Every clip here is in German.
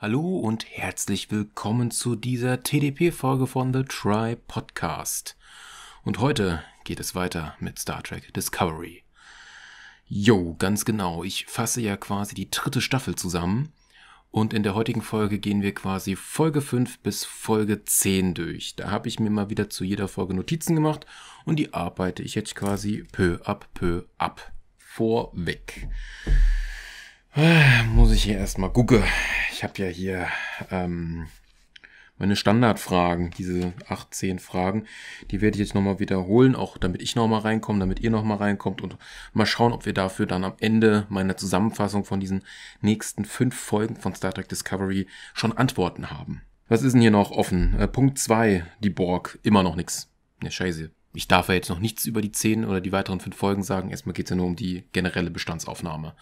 Hallo und herzlich willkommen zu dieser TDP-Folge von The Try Podcast. Und heute geht es weiter mit Star Trek Discovery. Jo, ganz genau. Ich fasse ja quasi die dritte Staffel zusammen. Und in der heutigen Folge gehen wir quasi Folge 5 bis Folge 10 durch. Da habe ich mir mal wieder zu jeder Folge Notizen gemacht und die arbeite ich jetzt quasi peu ab peu ab vorweg. Äh, muss ich hier erstmal gucken. Ich habe ja hier ähm, meine Standardfragen, diese 18 Fragen. Die werde ich jetzt nochmal wiederholen, auch damit ich nochmal reinkomme, damit ihr nochmal reinkommt und mal schauen, ob wir dafür dann am Ende meiner Zusammenfassung von diesen nächsten fünf Folgen von Star Trek Discovery schon Antworten haben. Was ist denn hier noch offen? Äh, Punkt 2, die Borg, immer noch nix. Ne, scheiße. Ich darf ja jetzt noch nichts über die 10 oder die weiteren fünf Folgen sagen. Erstmal geht's ja nur um die generelle Bestandsaufnahme.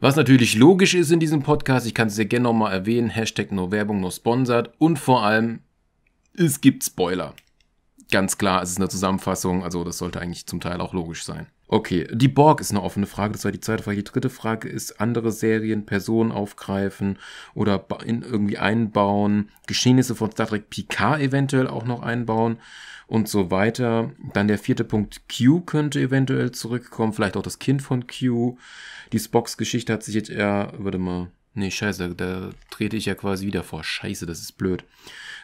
Was natürlich logisch ist in diesem Podcast, ich kann es sehr gerne nochmal erwähnen, Hashtag nur Werbung, nur Sponsored und vor allem, es gibt Spoiler. Ganz klar, es ist eine Zusammenfassung, also das sollte eigentlich zum Teil auch logisch sein. Okay, die Borg ist eine offene Frage, das war die zweite Frage. Die dritte Frage ist, andere Serien, Personen aufgreifen oder in, irgendwie einbauen, Geschehnisse von Star Trek Picard eventuell auch noch einbauen und so weiter. Dann der vierte Punkt, Q könnte eventuell zurückkommen, vielleicht auch das Kind von Q. Die Spocks-Geschichte hat sich jetzt eher, würde mal, Nee, scheiße, da trete ich ja quasi wieder vor. Scheiße, das ist blöd.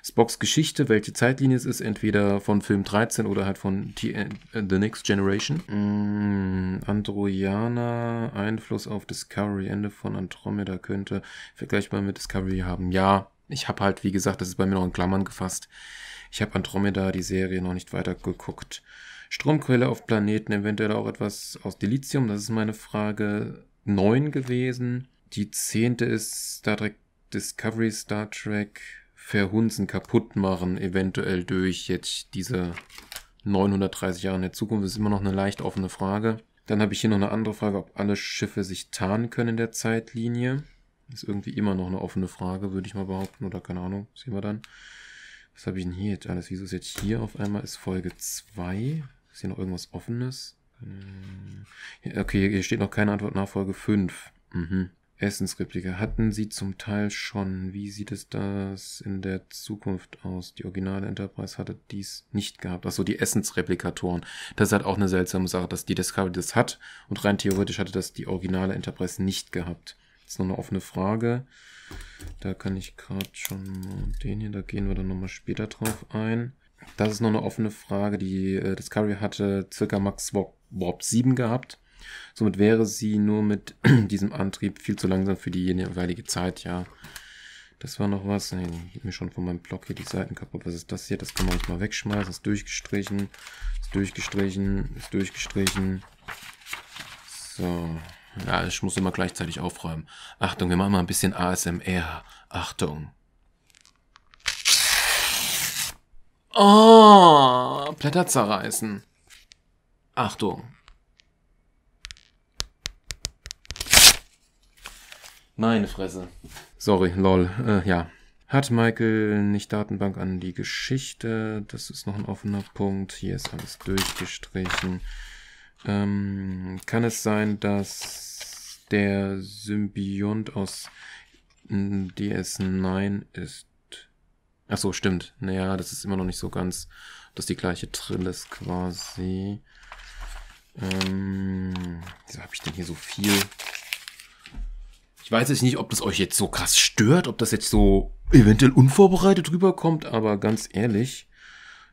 Spocks Geschichte, welche Zeitlinie es ist, entweder von Film 13 oder halt von äh, The Next Generation. Mm, Androianer, Einfluss auf Discovery, Ende von Andromeda könnte vergleichbar mit Discovery haben. Ja, ich habe halt, wie gesagt, das ist bei mir noch in Klammern gefasst. Ich habe Andromeda, die Serie, noch nicht weiter geguckt. Stromquelle auf Planeten, eventuell auch etwas aus Dilithium, das ist meine Frage. 9 gewesen. Die zehnte ist Star Trek Discovery, Star Trek verhunzen, kaputt machen, eventuell durch jetzt diese 930 Jahre in der Zukunft. Das ist immer noch eine leicht offene Frage. Dann habe ich hier noch eine andere Frage, ob alle Schiffe sich tarnen können in der Zeitlinie. Ist irgendwie immer noch eine offene Frage, würde ich mal behaupten. Oder keine Ahnung, sehen wir dann. Was habe ich denn hier jetzt alles? Wieso ist jetzt hier auf einmal ist Folge 2? Ist hier noch irgendwas Offenes? Äh, okay, hier steht noch keine Antwort nach Folge 5. Mhm. Essensreplika hatten sie zum Teil schon. Wie sieht es das in der Zukunft aus? Die originale Enterprise hatte dies nicht gehabt. Achso, die Essensreplikatoren. Das ist halt auch eine seltsame Sache, dass die Discovery das hat und rein theoretisch hatte das die originale Enterprise nicht gehabt. Das ist noch eine offene Frage. Da kann ich gerade schon mal den hier, da gehen wir dann nochmal später drauf ein. Das ist noch eine offene Frage. Die äh, Discovery hatte circa Max Warp 7 gehabt. Somit wäre sie nur mit diesem Antrieb viel zu langsam für die jeweilige Zeit, ja. Das war noch was. Nee, geht mir schon von meinem Block hier die Seiten kaputt. Was ist das hier? Das kann man nicht mal wegschmeißen. ist durchgestrichen. Ist durchgestrichen. Ist durchgestrichen. So. Ja, ich muss immer gleichzeitig aufräumen. Achtung, wir machen mal ein bisschen ASMR. Achtung. Oh, Blätter zerreißen. Achtung. Meine Fresse. Sorry, lol. Äh, ja. Hat Michael nicht Datenbank an die Geschichte? Das ist noch ein offener Punkt. Hier ist alles durchgestrichen. Ähm, kann es sein, dass der Symbiont aus DS9 ist. Ach so, stimmt. Naja, das ist immer noch nicht so ganz, dass die gleiche ist quasi. Ähm, wieso habe ich denn hier so viel? Ich weiß jetzt nicht, ob das euch jetzt so krass stört, ob das jetzt so eventuell unvorbereitet rüberkommt, aber ganz ehrlich,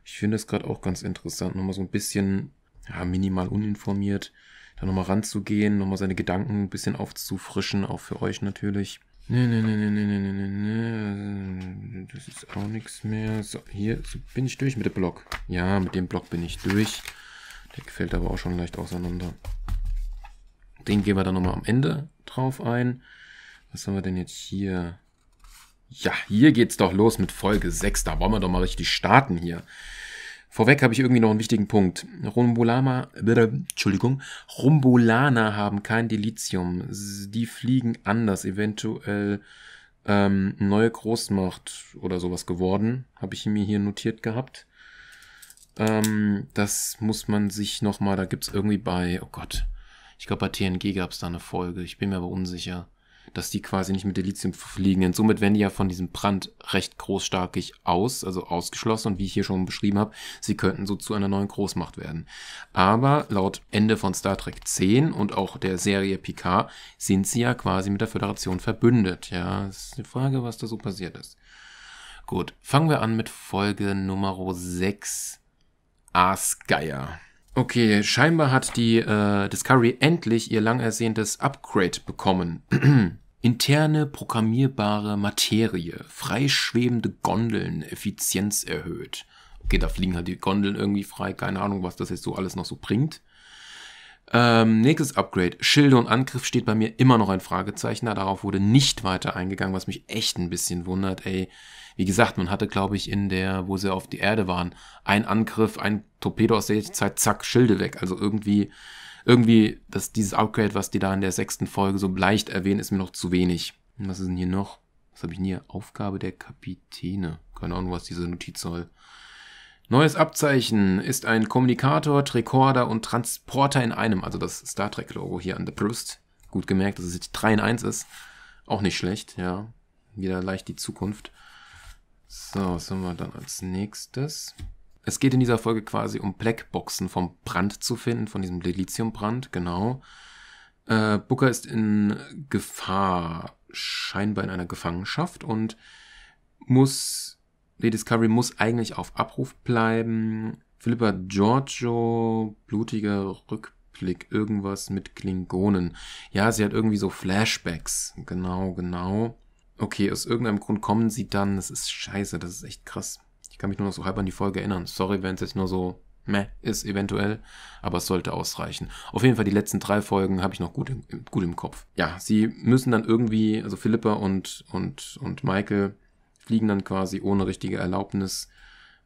ich finde es gerade auch ganz interessant, nochmal so ein bisschen ja, minimal uninformiert, da nochmal ranzugehen, nochmal seine Gedanken ein bisschen aufzufrischen, auch für euch natürlich. Ne, ne, ne, ne, ne, ne, ne, ne, ne, das ist auch nichts mehr. So, hier so bin ich durch mit dem Block. Ja, mit dem Block bin ich durch. Der fällt aber auch schon leicht auseinander. Den gehen wir dann nochmal am Ende drauf ein. Was haben wir denn jetzt hier? Ja, hier geht's doch los mit Folge 6. Da wollen wir doch mal richtig starten hier. Vorweg habe ich irgendwie noch einen wichtigen Punkt. Rumbulama, Entschuldigung, Rumbulana haben kein Delizium. Die fliegen anders, eventuell ähm, neue Großmacht oder sowas geworden. Habe ich mir hier notiert gehabt. Ähm, das muss man sich nochmal, da gibt's irgendwie bei, oh Gott, ich glaube bei TNG gab's da eine Folge, ich bin mir aber unsicher dass die quasi nicht mit Delizium fliegen. Und somit werden die ja von diesem Brand recht großstarkig aus, also ausgeschlossen. Und wie ich hier schon beschrieben habe, sie könnten so zu einer neuen Großmacht werden. Aber laut Ende von Star Trek 10 und auch der Serie Picard sind sie ja quasi mit der Föderation verbündet. Ja, ist die Frage, was da so passiert ist. Gut, fangen wir an mit Folge Nummer 6. Aasgeier. Okay, scheinbar hat die äh, Discovery endlich ihr lang ersehntes Upgrade bekommen. Interne programmierbare Materie, freischwebende Gondeln, Effizienz erhöht. Okay, da fliegen halt die Gondeln irgendwie frei, keine Ahnung, was das jetzt so alles noch so bringt. Ähm, nächstes Upgrade. Schilde und Angriff steht bei mir immer noch ein Fragezeichen. Da darauf wurde nicht weiter eingegangen, was mich echt ein bisschen wundert, ey. Wie gesagt, man hatte, glaube ich, in der, wo sie auf die Erde waren, ein Angriff, ein Torpedo aus der Zeit, zack, Schilde weg. Also irgendwie, irgendwie, dass dieses Upgrade, was die da in der sechsten Folge so leicht erwähnen, ist mir noch zu wenig. Was ist denn hier noch? Was habe ich denn hier? Aufgabe der Kapitäne. Keine Ahnung, was diese Notiz soll. Neues Abzeichen ist ein Kommunikator, Rekorder und Transporter in einem. Also das Star Trek-Logo hier an der Brust. Gut gemerkt, dass es jetzt 3 in 1 ist. Auch nicht schlecht, ja. Wieder leicht die Zukunft. So, was haben wir dann als nächstes? Es geht in dieser Folge quasi um Blackboxen vom Brand zu finden, von diesem Lithiumbrand, genau. Äh, Booker ist in Gefahr, scheinbar in einer Gefangenschaft und muss, die Discovery muss eigentlich auf Abruf bleiben. Philippa Giorgio, blutiger Rückblick, irgendwas mit Klingonen. Ja, sie hat irgendwie so Flashbacks. Genau, genau. Okay, aus irgendeinem Grund kommen sie dann. Das ist scheiße, das ist echt krass. Ich kann mich nur noch so halb an die Folge erinnern. Sorry, wenn es jetzt nur so meh ist, eventuell. Aber es sollte ausreichen. Auf jeden Fall, die letzten drei Folgen habe ich noch gut im, gut im Kopf. Ja, sie müssen dann irgendwie, also Philippa und, und, und Michael fliegen dann quasi ohne richtige Erlaubnis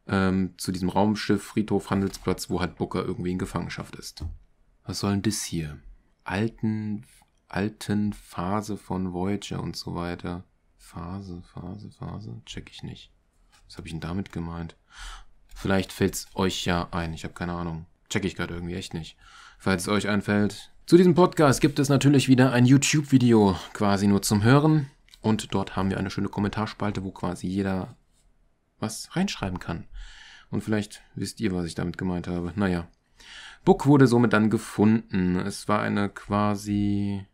ähm, zu diesem Raumschiff, Friedhof, Handelsplatz, wo halt Booker irgendwie in Gefangenschaft ist. Was soll denn das hier? Alten, alten Phase von Voyager und so weiter. Phase, Phase, Phase. Check ich nicht. Was habe ich denn damit gemeint? Vielleicht fällt es euch ja ein. Ich habe keine Ahnung. Check ich gerade irgendwie echt nicht. Falls es euch einfällt. Zu diesem Podcast gibt es natürlich wieder ein YouTube-Video, quasi nur zum Hören. Und dort haben wir eine schöne Kommentarspalte, wo quasi jeder was reinschreiben kann. Und vielleicht wisst ihr, was ich damit gemeint habe. Naja. Book wurde somit dann gefunden. Es war eine quasi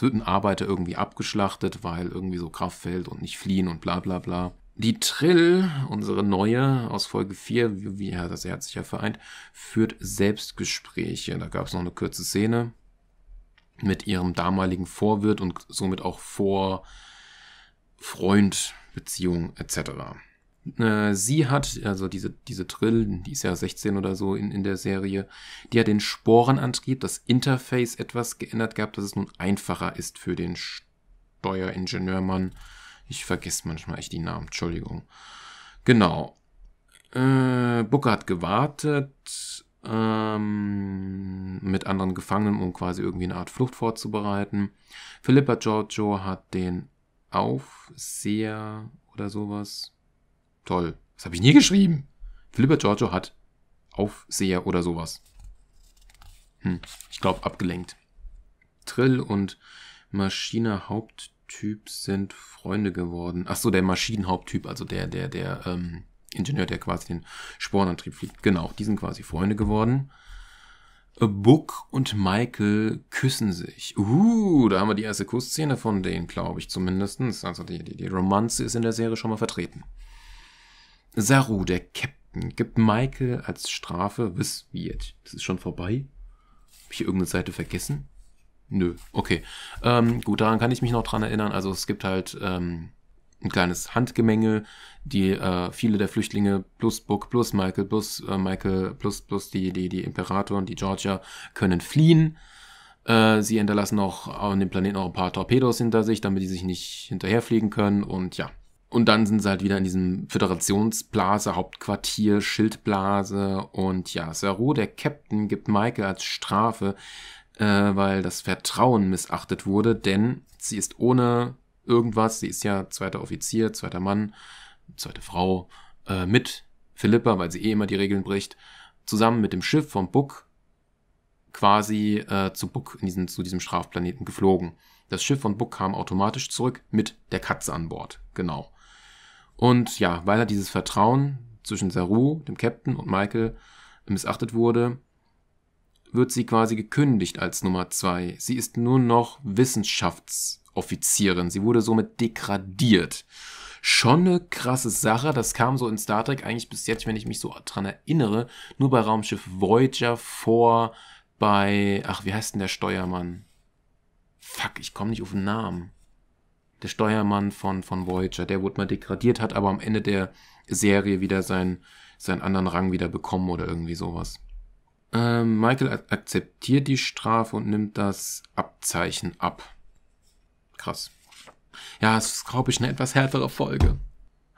Hüttenarbeiter irgendwie abgeschlachtet, weil irgendwie so Kraft fällt und nicht fliehen und bla bla bla. Die Trill, unsere neue aus Folge 4, wie er das Herz sich ja vereint, führt Selbstgespräche. Da gab es noch eine kurze Szene mit ihrem damaligen Vorwirt und somit auch vor freund Beziehung etc. Äh, sie hat, also diese, diese Trill, die ist ja 16 oder so in, in der Serie, die hat den Sporenantrieb, das Interface etwas geändert gehabt, dass es nun einfacher ist für den Steueringenieurmann. Ich vergesse manchmal echt die Namen, Entschuldigung. Genau. Äh, Booker hat gewartet ähm, mit anderen Gefangenen, um quasi irgendwie eine Art Flucht vorzubereiten. Philippa Giorgio hat den Aufseher oder sowas Toll. Das habe ich nie geschrieben. Flipper Giorgio hat Aufseher oder sowas. Hm, ich glaube abgelenkt. Trill und Maschine Haupttyp sind Freunde geworden. Ach so, der Maschinenhaupttyp, also der, der, der ähm, Ingenieur, der quasi den Spornantrieb fliegt. Genau, die sind quasi Freunde geworden. A äh, Book und Michael küssen sich. Uh, da haben wir die erste Kussszene von denen, glaube ich zumindest. Also die, die, die Romanze ist in der Serie schon mal vertreten. Saru, der Captain, gibt Michael als Strafe, was, wie jetzt? Das ist schon vorbei? Hab ich irgendeine Seite vergessen? Nö, okay. Ähm, gut, daran kann ich mich noch dran erinnern. Also es gibt halt ähm, ein kleines Handgemenge, die äh, viele der Flüchtlinge plus Book plus Michael plus äh, Michael plus plus die, die, die Imperator und die Georgia können fliehen. Äh, sie hinterlassen auch an äh, dem Planeten auch ein paar Torpedos hinter sich, damit die sich nicht hinterherfliegen können. Und ja, und dann sind sie halt wieder in diesem Föderationsblase, Hauptquartier, Schildblase. Und ja, Saru, der Captain, gibt Michael als Strafe, äh, weil das Vertrauen missachtet wurde, denn sie ist ohne irgendwas, sie ist ja zweiter Offizier, zweiter Mann, zweite Frau, äh, mit Philippa, weil sie eh immer die Regeln bricht, zusammen mit dem Schiff vom Buck quasi äh, zu Buck, in diesen, zu diesem Strafplaneten geflogen. Das Schiff von Buck kam automatisch zurück mit der Katze an Bord. Genau. Und ja, weil er dieses Vertrauen zwischen Saru, dem Captain und Michael missachtet wurde, wird sie quasi gekündigt als Nummer zwei. Sie ist nur noch Wissenschaftsoffizierin. Sie wurde somit degradiert. Schon eine krasse Sache. Das kam so in Star Trek eigentlich bis jetzt, wenn ich mich so dran erinnere, nur bei Raumschiff Voyager vor, bei, ach, wie heißt denn der Steuermann? Fuck, ich komme nicht auf den Namen der Steuermann von, von Voyager, der wurde mal degradiert, hat aber am Ende der Serie wieder seinen, seinen anderen Rang wieder bekommen oder irgendwie sowas. Ähm, Michael akzeptiert die Strafe und nimmt das Abzeichen ab. Krass. Ja, es ist, glaube ich, eine etwas härtere Folge.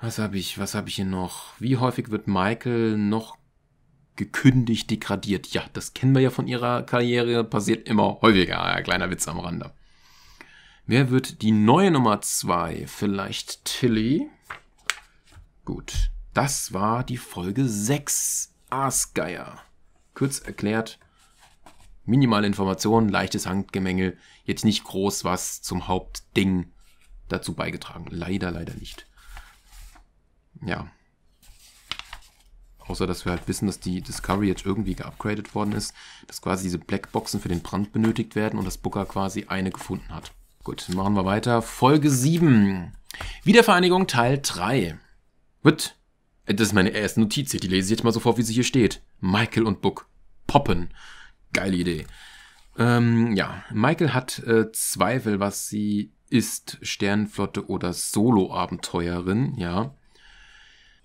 Was habe ich, was habe ich hier noch? Wie häufig wird Michael noch gekündigt, degradiert? Ja, das kennen wir ja von ihrer Karriere, passiert immer häufiger. Ah ja, kleiner Witz am Rande. Wer wird die neue Nummer 2? Vielleicht Tilly? Gut, das war die Folge 6 Aasgeier. Kurz erklärt, minimale Informationen, leichtes Handgemenge, jetzt nicht groß was zum Hauptding dazu beigetragen. Leider, leider nicht. Ja. Außer, dass wir halt wissen, dass die Discovery jetzt irgendwie geupgradet worden ist, dass quasi diese Blackboxen für den Brand benötigt werden und dass Booker quasi eine gefunden hat. Gut, machen wir weiter. Folge 7. Wiedervereinigung Teil 3. Wird? Das ist meine erste Notiz hier. Die lese ich jetzt mal sofort, wie sie hier steht. Michael und Book. Poppen. Geile Idee. Ähm, ja, Michael hat äh, Zweifel, was sie ist. Sternenflotte oder Solo-Abenteuerin, ja.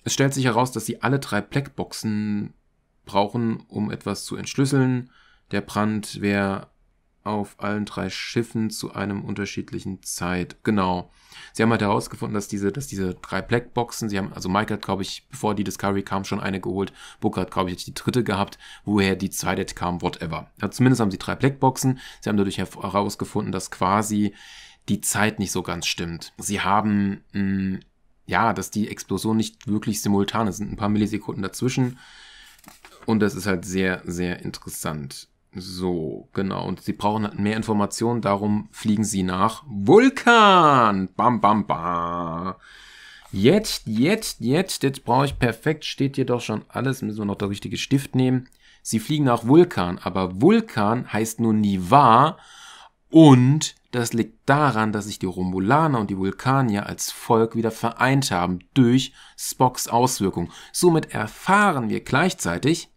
Es stellt sich heraus, dass sie alle drei Blackboxen brauchen, um etwas zu entschlüsseln. Der Brand wäre auf allen drei Schiffen zu einem unterschiedlichen Zeit. Genau. Sie haben halt herausgefunden, dass diese, dass diese drei Blackboxen, sie haben, also Mike hat, glaube ich, bevor die Discovery kam, schon eine geholt. Booker hat, glaube ich, die dritte gehabt, woher die zweite kam, whatever. Ja, zumindest haben sie drei Blackboxen. Sie haben dadurch herausgefunden, dass quasi die Zeit nicht so ganz stimmt. Sie haben, mh, hm, ja, dass die Explosion nicht wirklich simultan ist, sind ein paar Millisekunden dazwischen. Und das ist halt sehr, sehr interessant. So, genau. Und sie brauchen halt mehr Informationen, darum fliegen sie nach Vulkan. Bam, bam, bam. Jetzt, jetzt, jetzt, jetzt brauche ich perfekt, steht hier doch schon alles, müssen wir noch der richtige Stift nehmen. Sie fliegen nach Vulkan, aber Vulkan heißt nur Niva und das liegt daran, dass sich die Romulaner und die Vulkanier als Volk wieder vereint haben durch Spocks Auswirkung. Somit erfahren wir gleichzeitig,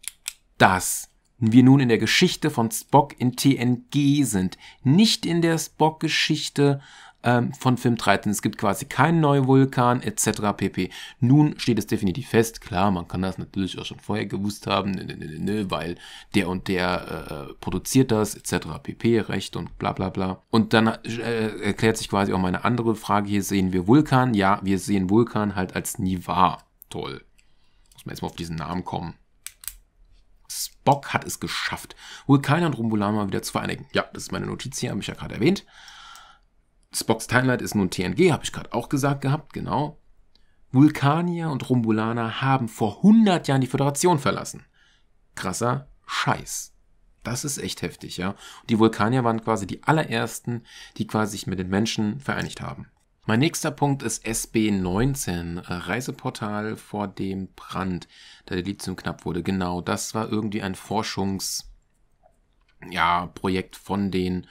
dass wir nun in der Geschichte von Spock in TNG sind, nicht in der Spock-Geschichte ähm, von Film 13. Es gibt quasi keinen neuen Vulkan etc. pp. Nun steht es definitiv fest, klar, man kann das natürlich auch schon vorher gewusst haben, nö, nö, nö, weil der und der äh, produziert das etc. pp. Recht und bla bla bla. Und dann äh, erklärt sich quasi auch meine andere Frage hier, sehen wir Vulkan? Ja, wir sehen Vulkan halt als nie wahr. Toll. Muss man erstmal auf diesen Namen kommen. Spock hat es geschafft, Vulkaner und Romulaner mal wieder zu vereinigen. Ja, das ist meine Notiz hier, habe ich ja gerade erwähnt. Spocks Timeline ist nun TNG, habe ich gerade auch gesagt gehabt, genau. Vulkanier und Romulaner haben vor 100 Jahren die Föderation verlassen. Krasser Scheiß. Das ist echt heftig, ja. die Vulkanier waren quasi die allerersten, die quasi sich mit den Menschen vereinigt haben. Mein nächster Punkt ist SB19, äh, Reiseportal vor dem Brand, da der Lithium knapp wurde. Genau, das war irgendwie ein Forschungs- ja, Projekt von den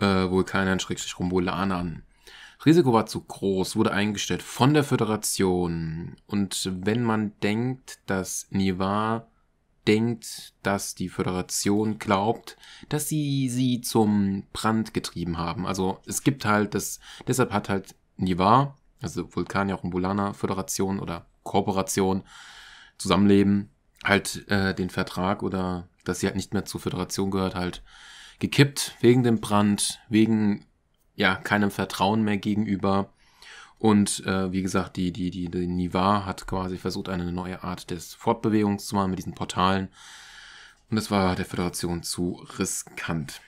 äh, Vulkanern, Schrägstrich Rombulanern. Risiko war zu groß, wurde eingestellt von der Föderation. Und wenn man denkt, dass Niva denkt, dass die Föderation glaubt, dass sie sie zum Brand getrieben haben. Also es gibt halt das, deshalb hat halt Nivar, also Vulkanier Rumbulaner Föderation oder Kooperation, Zusammenleben, halt äh, den Vertrag oder dass sie halt nicht mehr zur Föderation gehört, halt gekippt wegen dem Brand, wegen ja keinem Vertrauen mehr gegenüber. Und äh, wie gesagt, die, die, die, die Niva hat quasi versucht, eine neue Art des Fortbewegungs zu machen mit diesen Portalen. Und das war der Föderation zu riskant.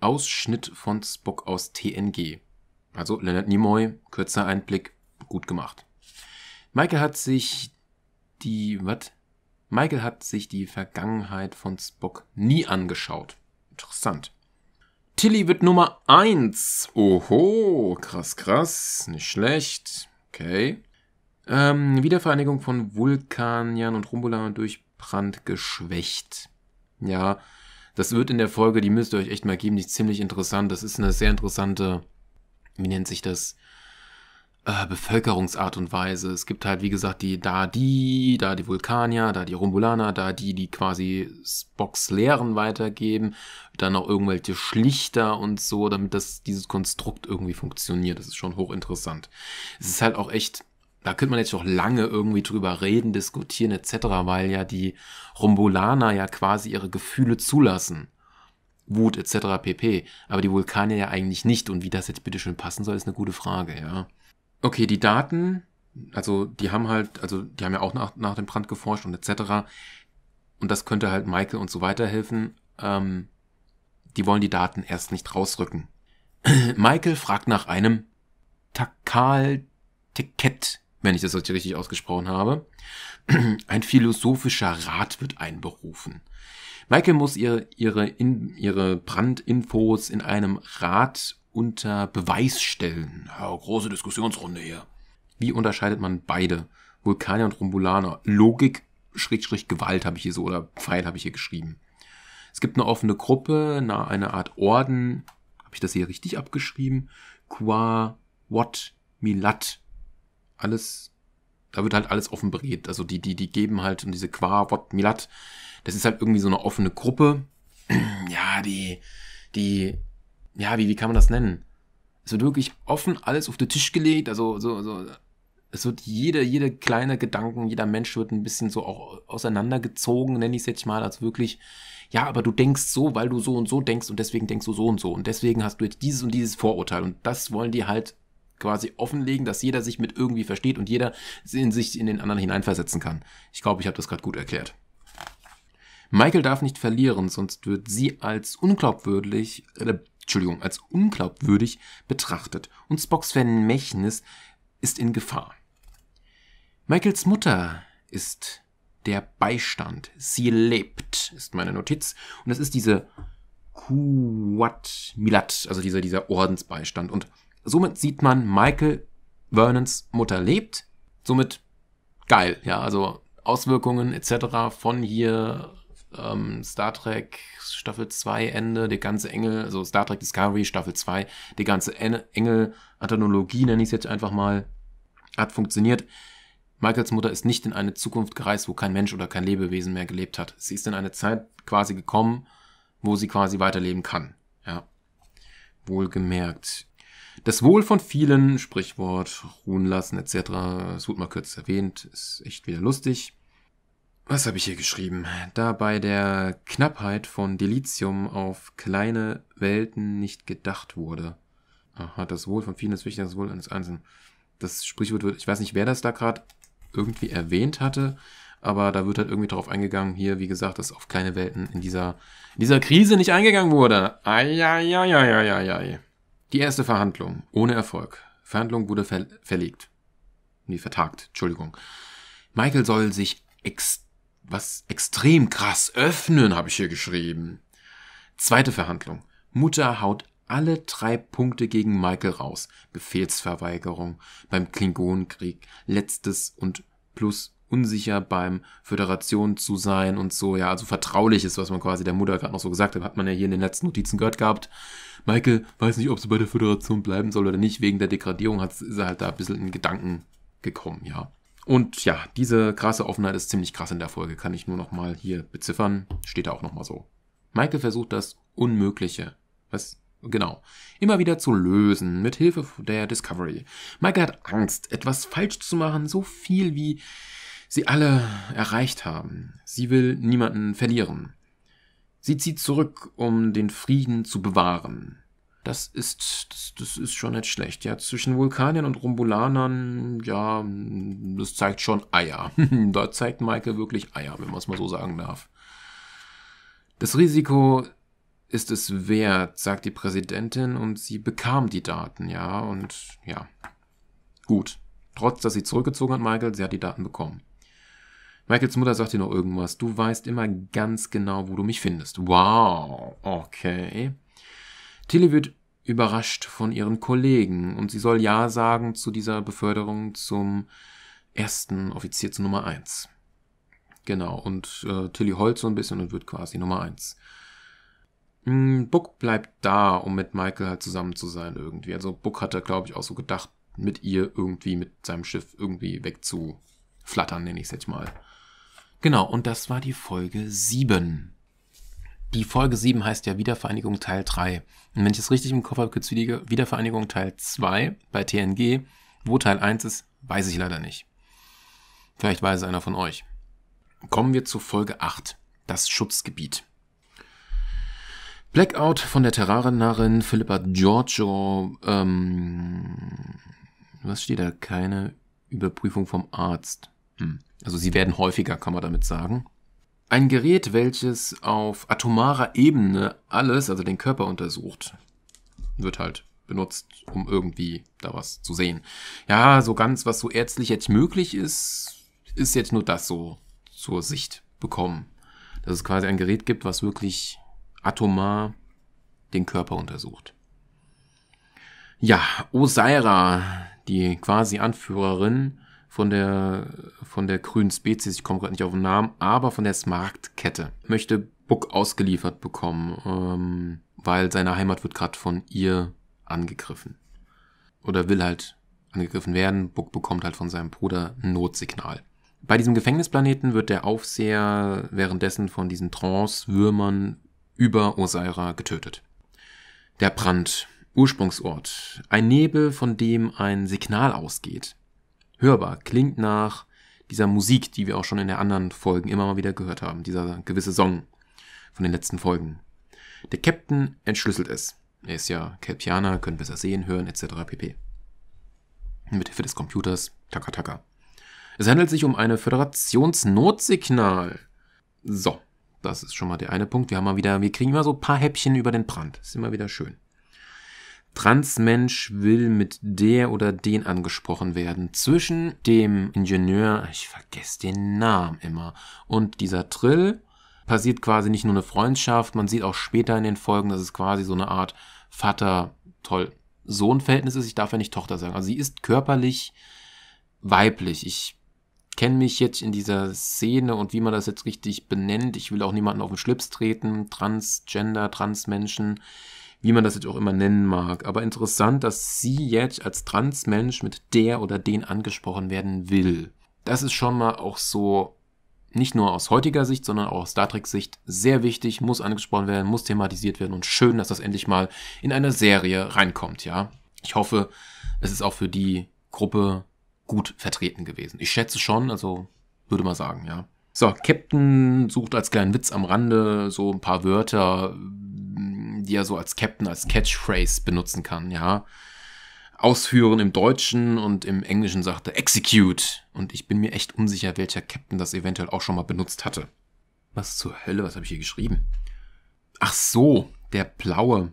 Ausschnitt von Spock aus TNG. Also Leonard Nimoy, kürzer Einblick, gut gemacht. Michael hat sich die, was? Michael hat sich die Vergangenheit von Spock nie angeschaut. Interessant. Tilly wird Nummer 1. Oho, krass, krass, nicht schlecht. Okay. Ähm, Wiedervereinigung von Vulkaniern und Rumbulanern durch Brand geschwächt. Ja, das wird in der Folge, die müsst ihr euch echt mal geben, die ist ziemlich interessant. Das ist eine sehr interessante wie nennt sich das? Äh, Bevölkerungsart und Weise. Es gibt halt, wie gesagt, die da die, da die Vulkanier, da die Romulaner, da die, die quasi Spocks Lehren weitergeben, dann auch irgendwelche Schlichter und so, damit das, dieses Konstrukt irgendwie funktioniert. Das ist schon hochinteressant. Es ist halt auch echt da könnte man jetzt auch lange irgendwie drüber reden, diskutieren etc., weil ja die Rombulaner ja quasi ihre Gefühle zulassen. Wut etc. pp. Aber die Vulkane ja eigentlich nicht. Und wie das jetzt bitteschön passen soll, ist eine gute Frage, ja. Okay, die Daten, also die haben halt, also die haben ja auch nach, nach dem Brand geforscht und etc. Und das könnte halt Michael und so weiterhelfen. Ähm, die wollen die Daten erst nicht rausrücken. Michael fragt nach einem Takal-Ticket, wenn ich das richtig ausgesprochen habe. Ein philosophischer Rat wird einberufen. Michael muss ihr, ihre, in, ihre Brandinfos in einem Rat unter Beweis stellen. Ja, große Diskussionsrunde hier. Wie unterscheidet man beide? Vulkanier und Romulaner. Logik, Schrägstrich, Gewalt habe ich hier so oder Pfeil habe ich hier geschrieben. Es gibt eine offene Gruppe, eine Art Orden. Habe ich das hier richtig abgeschrieben? Qua, Wat, Milat. Alles, da wird halt alles offen berät. Also die, die, die geben halt und diese Qua, Wat, Milat das ist halt irgendwie so eine offene Gruppe. Ja, die, die, ja, wie, wie kann man das nennen? Es wird wirklich offen alles auf den Tisch gelegt, also so, so, es wird jeder, jeder kleine Gedanken, jeder Mensch wird ein bisschen so auch auseinandergezogen, nenne ich es jetzt mal, als wirklich, ja, aber du denkst so, weil du so und so denkst und deswegen denkst du so und so und deswegen hast du jetzt dieses und dieses Vorurteil und das wollen die halt quasi offenlegen, dass jeder sich mit irgendwie versteht und jeder in sich in den anderen hineinversetzen kann. Ich glaube, ich habe das gerade gut erklärt. Michael darf nicht verlieren, sonst wird sie als unglaubwürdig, äh, Entschuldigung, als unglaubwürdig betrachtet und Spocks Vermächtnis ist in Gefahr. Michaels Mutter ist der Beistand. Sie lebt, ist meine Notiz. Und das ist diese Kuat Milat, also dieser, dieser Ordensbeistand. Und somit sieht man, Michael Vernons Mutter lebt. Somit geil, ja, also Auswirkungen etc. von hier ähm, Star Trek Staffel 2 Ende, der ganze Engel, also Star Trek Discovery Staffel 2, die ganze Engel-Anthologie, nenne ich es jetzt einfach mal, hat funktioniert. Michaels Mutter ist nicht in eine Zukunft gereist, wo kein Mensch oder kein Lebewesen mehr gelebt hat. Sie ist in eine Zeit quasi gekommen, wo sie quasi weiterleben kann. Ja. Wohlgemerkt. Das Wohl von vielen, Sprichwort, ruhen lassen etc., es wurde mal kurz erwähnt, ist echt wieder lustig was habe ich hier geschrieben? Da bei der Knappheit von Delizium auf kleine Welten nicht gedacht wurde. hat das Wohl von vielen ist wichtiger das Wohl eines Einzelnen. Das Sprichwort wird, ich weiß nicht, wer das da gerade irgendwie erwähnt hatte, aber da wird halt irgendwie drauf eingegangen, hier, wie gesagt, dass auf kleine Welten in dieser, in dieser Krise nicht eingegangen wurde. Eieieiei. Die erste Verhandlung, ohne Erfolg. Verhandlung wurde ver verlegt. Nee, vertagt, Entschuldigung. Michael soll sich extrem was extrem krass öffnen, habe ich hier geschrieben. Zweite Verhandlung. Mutter haut alle drei Punkte gegen Michael raus. Befehlsverweigerung beim Klingonenkrieg, letztes und plus unsicher beim Föderation zu sein und so, ja, also vertraulich ist, was man quasi der Mutter gerade noch so gesagt hat, hat man ja hier in den letzten Notizen gehört gehabt. Michael weiß nicht, ob sie bei der Föderation bleiben soll oder nicht, wegen der Degradierung hat, ist er halt da ein bisschen in Gedanken gekommen, ja. Und ja, diese krasse Offenheit ist ziemlich krass in der Folge, kann ich nur nochmal hier beziffern. Steht da auch nochmal so. Michael versucht das Unmögliche. Was? Genau. Immer wieder zu lösen, mit Hilfe der Discovery. Michael hat Angst, etwas falsch zu machen, so viel wie sie alle erreicht haben. Sie will niemanden verlieren. Sie zieht zurück, um den Frieden zu bewahren. Das ist, das, das, ist schon nicht schlecht. Ja, zwischen Vulkaniern und Rumbulanern, ja, das zeigt schon Eier. da zeigt Michael wirklich Eier, wenn man es mal so sagen darf. Das Risiko ist es wert, sagt die Präsidentin und sie bekam die Daten, ja, und ja, gut. Trotz, dass sie zurückgezogen hat, Michael, sie hat die Daten bekommen. Michaels Mutter sagt dir noch irgendwas. Du weißt immer ganz genau, wo du mich findest. Wow, okay. Tilly wird überrascht von ihren Kollegen und sie soll Ja sagen zu dieser Beförderung zum ersten Offizier zu Nummer 1. Genau, und äh, Tilly heult so ein bisschen und wird quasi Nummer 1. Mm, Book bleibt da, um mit Michael halt zusammen zu sein irgendwie. Also Book hatte, glaube ich, auch so gedacht, mit ihr irgendwie, mit seinem Schiff irgendwie wegzuflattern, nenne ich es jetzt mal. Genau, und das war die Folge 7. Die Folge 7 heißt ja Wiedervereinigung Teil 3. Und wenn ich es richtig im Koffer kürzlich gibt Wiedervereinigung Teil 2 bei TNG. Wo Teil 1 ist, weiß ich leider nicht. Vielleicht weiß es einer von euch. Kommen wir zu Folge 8, das Schutzgebiet. Blackout von der Terrarenarin Philippa Giorgio. Ähm, was steht da? Keine Überprüfung vom Arzt. Hm. Also sie werden häufiger, kann man damit sagen. Ein Gerät, welches auf atomarer Ebene alles, also den Körper untersucht, wird halt benutzt, um irgendwie da was zu sehen. Ja, so ganz, was so ärztlich jetzt möglich ist, ist jetzt nur das so zur Sicht bekommen. Dass es quasi ein Gerät gibt, was wirklich atomar den Körper untersucht. Ja, Osaira, die quasi Anführerin, von der, von der grünen Spezies, ich komme gerade nicht auf den Namen, aber von der Smaragdkette. Möchte Buck ausgeliefert bekommen, ähm, weil seine Heimat wird gerade von ihr angegriffen. Oder will halt angegriffen werden. Buck bekommt halt von seinem Bruder ein Notsignal. Bei diesem Gefängnisplaneten wird der Aufseher währenddessen von diesen Trance-Würmern über Osaira getötet. Der Brand, Ursprungsort, ein Nebel, von dem ein Signal ausgeht hörbar, klingt nach dieser Musik, die wir auch schon in den anderen Folgen immer mal wieder gehört haben, dieser gewisse Song von den letzten Folgen. Der Captain entschlüsselt es. Er ist ja Kelpianer, können besser sehen, hören etc. pp. Mit Hilfe des Computers, taka taka. Es handelt sich um eine Föderationsnotsignal. So, das ist schon mal der eine Punkt. Wir haben mal wieder, wir kriegen immer so ein paar Häppchen über den Brand. Ist immer wieder schön. Transmensch will mit der oder den angesprochen werden. Zwischen dem Ingenieur, ich vergesse den Namen immer, und dieser Trill passiert quasi nicht nur eine Freundschaft, man sieht auch später in den Folgen, dass es quasi so eine Art Vater, toll, Sohn-Verhältnis ist. Ich darf ja nicht Tochter sagen. Also sie ist körperlich weiblich. Ich kenne mich jetzt in dieser Szene und wie man das jetzt richtig benennt. Ich will auch niemanden auf den Schlips treten. Transgender, Transmenschen wie man das jetzt auch immer nennen mag. Aber interessant, dass sie jetzt als Transmensch mit der oder den angesprochen werden will. Das ist schon mal auch so, nicht nur aus heutiger Sicht, sondern auch aus Star Trek-Sicht sehr wichtig, muss angesprochen werden, muss thematisiert werden und schön, dass das endlich mal in einer Serie reinkommt, ja. Ich hoffe, es ist auch für die Gruppe gut vertreten gewesen. Ich schätze schon, also würde mal sagen, ja. So, Captain sucht als kleinen Witz am Rande so ein paar Wörter, die er so als Captain, als Catchphrase benutzen kann, ja. Ausführen im Deutschen und im Englischen sagte Execute. Und ich bin mir echt unsicher, welcher Captain das eventuell auch schon mal benutzt hatte. Was zur Hölle, was habe ich hier geschrieben? Ach so, der blaue